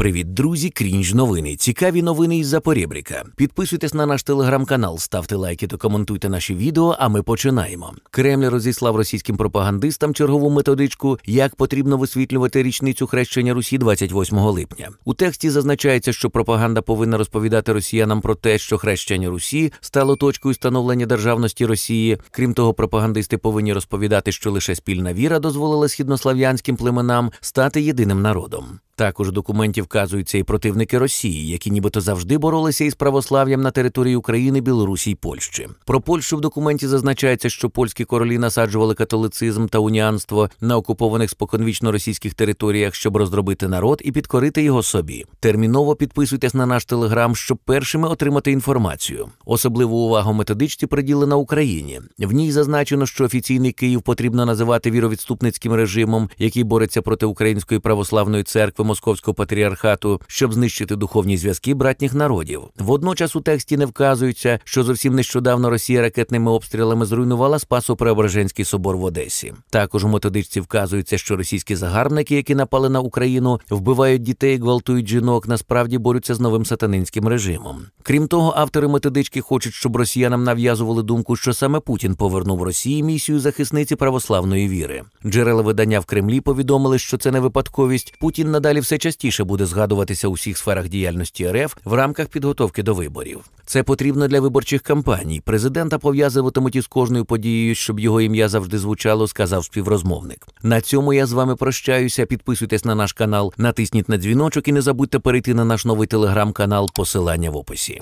Привіт, друзі! Крінж новини. Цікаві новини із Запорєбріка. Підписуйтесь на наш телеграм-канал, ставте лайки та коментуйте наші відео. А ми починаємо. Кремль розіслав російським пропагандистам чергову методичку, як потрібно висвітлювати річницю хрещення Русі 28 липня. У тексті зазначається, що пропаганда повинна розповідати росіянам про те, що хрещення Русі стало точкою становлення державності Росії. Крім того, пропагандисти повинні розповідати, що лише спільна віра дозволила східнослав'янським племенам стати єдиним народом. Також у документі вказуються і противники Росії, які нібито завжди боролися із православ'ям на території України, Білорусі й Польщі. Про Польщу в документі зазначається, що польські королі насаджували католицизм та уніанство на окупованих споконвічно російських територіях, щоб розробити народ і підкорити його собі. Терміново підписуйтесь на наш телеграм, щоб першими отримати інформацію. Особливу увагу методичці приділена Україні. В ній зазначено, що офіційний Київ потрібно називати віровідступницьким режимом, який бореться проти української православної церкви московського патріархату, щоб знищити духовні зв'язки братніх народів. Водночас у тексті не вказується, що зовсім нещодавно Росія ракетними обстрілами зруйнувала Спасо-Преображенський собор в Одесі. Також у методичці вказується, що російські загарбники, які напали на Україну, вбивають дітей, гвалтують жінок, насправді борються з новим сатанинським режимом. Крім того, автори методички хочуть, щоб росіянам нав'язували думку, що саме Путін повернув Росії місію захисниці православної віри. Джерела видання в Кремлі повідомили, що це не випадковість. Путін надав далі все частіше буде згадуватися у всіх сферах діяльності РФ в рамках підготовки до виборів. Це потрібно для виборчих кампаній. Президента пов'язуватимуть із кожною подією, щоб його ім'я завжди звучало, сказав співрозмовник. На цьому я з вами прощаюся. Підписуйтесь на наш канал, натисніть на дзвіночок і не забудьте перейти на наш новий телеграм-канал. Посилання в описі.